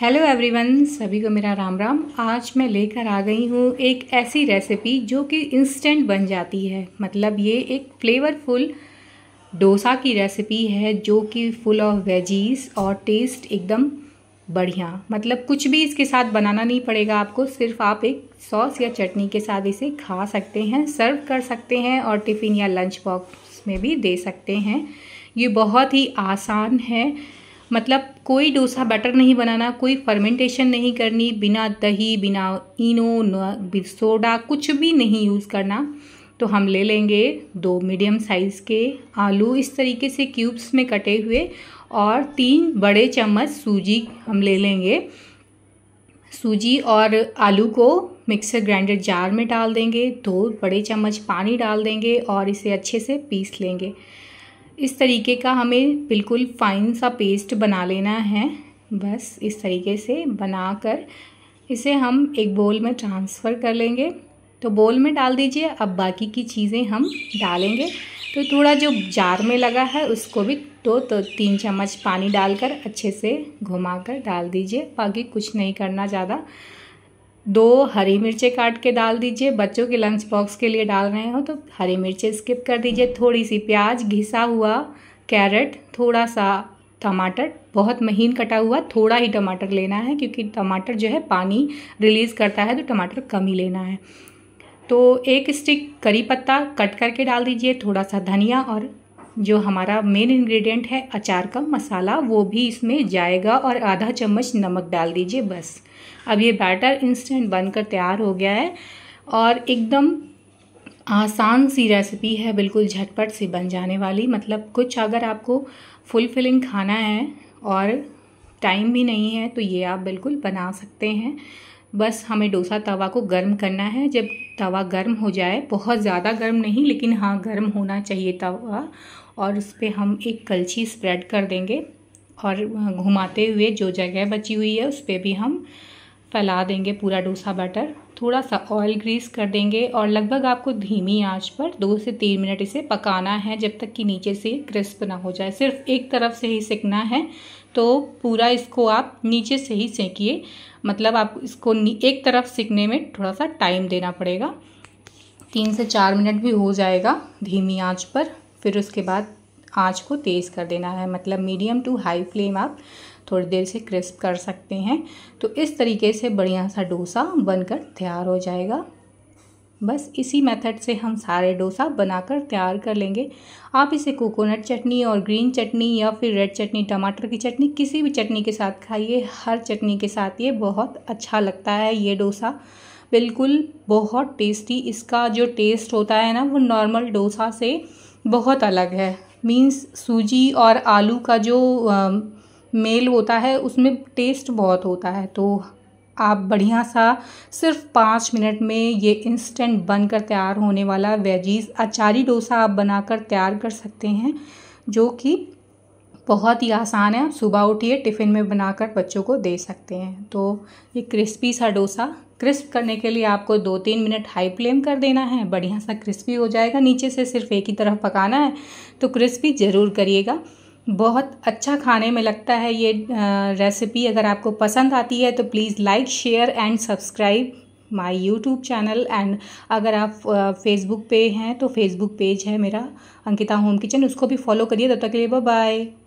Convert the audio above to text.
hello everyone सभी को मेरा राम राम आज मैं लेकर आ गई हूँ एक ऐसी रेसिपी जो कि इंस्टेंट बन जाती है मतलब ये एक फ्लेवरफुल डोसा की रेसिपी है जो कि फुल ऑफ वेजीज और टेस्ट एकदम बढ़िया मतलब कुछ भी इसके साथ बनाना नहीं पड़ेगा आपको सिर्फ आप एक सॉस या चटनी के साथ इसे खा सकते हैं सर्व कर सकते हैं और टिफ़िन या लंच बॉक्स में भी दे सकते हैं ये बहुत ही आसान है मतलब कोई डोसा बैटर नहीं बनाना कोई फर्मेंटेशन नहीं करनी बिना दही बिना इनो सोडा कुछ भी नहीं यूज़ करना तो हम ले लेंगे दो मीडियम साइज़ के आलू इस तरीके से क्यूब्स में कटे हुए और तीन बड़े चम्मच सूजी हम ले लेंगे सूजी और आलू को मिक्सर ग्राइंडर जार में डाल देंगे दो बड़े चम्मच पानी डाल देंगे और इसे अच्छे से पीस लेंगे इस तरीके का हमें बिल्कुल फाइन सा पेस्ट बना लेना है बस इस तरीके से बनाकर इसे हम एक बोल में ट्रांसफ़र कर लेंगे तो बोल में डाल दीजिए अब बाकी की चीज़ें हम डालेंगे तो थोड़ा जो जार में लगा है उसको भी दो तो तीन चम्मच पानी डालकर अच्छे से घुमाकर डाल दीजिए बाकी कुछ नहीं करना ज़्यादा दो हरी मिर्चें काट के डाल दीजिए बच्चों के लंच बॉक्स के लिए डाल रहे हो तो हरी मिर्चें स्किप कर दीजिए थोड़ी सी प्याज घिसा हुआ कैरेट थोड़ा सा टमाटर बहुत महीन कटा हुआ थोड़ा ही टमाटर लेना है क्योंकि टमाटर जो है पानी रिलीज़ करता है तो टमाटर कम ही लेना है तो एक स्टिक करी पत्ता कट करके डाल दीजिए थोड़ा सा धनिया और जो हमारा मेन इंग्रेडिएंट है अचार का मसाला वो भी इसमें जाएगा और आधा चम्मच नमक डाल दीजिए बस अब ये बैटर इंस्टेंट बनकर तैयार हो गया है और एकदम आसान सी रेसिपी है बिल्कुल झटपट से बन जाने वाली मतलब कुछ अगर आपको फुलफिलिंग खाना है और टाइम भी नहीं है तो ये आप बिल्कुल बना सकते हैं बस हमें डोसा तवा को गर्म करना है जब तवा गर्म हो जाए बहुत ज़्यादा गर्म नहीं लेकिन हाँ गर्म होना चाहिए तवा और उस पर हम एक कलछी स्प्रेड कर देंगे और घुमाते हुए जो जगह बची हुई है उस पर भी हम फैला देंगे पूरा डोसा बटर थोड़ा सा ऑयल ग्रीस कर देंगे और लगभग आपको धीमी आंच पर दो से तीन मिनट इसे पकाना है जब तक कि नीचे से क्रिस्प ना हो जाए सिर्फ एक तरफ से ही सिकना है तो पूरा इसको आप नीचे से ही सेंकिए मतलब आप इसको एक तरफ सीखने में थोड़ा सा टाइम देना पड़ेगा तीन से चार मिनट भी हो जाएगा धीमी आंच पर फिर उसके बाद आंच को तेज़ कर देना है मतलब मीडियम टू हाई फ्लेम आप थोड़ी देर से क्रिस्प कर सकते हैं तो इस तरीके से बढ़िया सा डोसा बनकर तैयार हो जाएगा बस इसी मेथड से हम सारे डोसा बनाकर तैयार कर लेंगे आप इसे कोकोनट चटनी और ग्रीन चटनी या फिर रेड चटनी टमाटर की चटनी किसी भी चटनी के साथ खाइए हर चटनी के साथ ये बहुत अच्छा लगता है ये डोसा बिल्कुल बहुत टेस्टी इसका जो टेस्ट होता है ना वो नॉर्मल डोसा से बहुत अलग है मीन्स सूजी और आलू का जो आ, मेल होता है उसमें टेस्ट बहुत होता है तो आप बढ़िया सा सिर्फ पाँच मिनट में ये इंस्टेंट बनकर तैयार होने वाला वेजीज अचारी डोसा आप बनाकर तैयार कर सकते हैं जो कि बहुत ही आसान है सुबह उठिए टिफ़िन में बनाकर बच्चों को दे सकते हैं तो ये क्रिस्पी सा डोसा क्रिस्प करने के लिए आपको दो तीन मिनट हाई फ्लेम कर देना है बढ़िया सा क्रिस्पी हो जाएगा नीचे से सिर्फ एक ही तरफ पकाना है तो क्रिस्पी ज़रूर करिएगा बहुत अच्छा खाने में लगता है ये रेसिपी अगर आपको पसंद आती है तो please like share and subscribe my YouTube channel and अगर आप फेसबुक पे हैं तो फेसबुक पेज है मेरा अंकिता होम किचन उसको भी फॉलो करिए तब तक के लिए बाय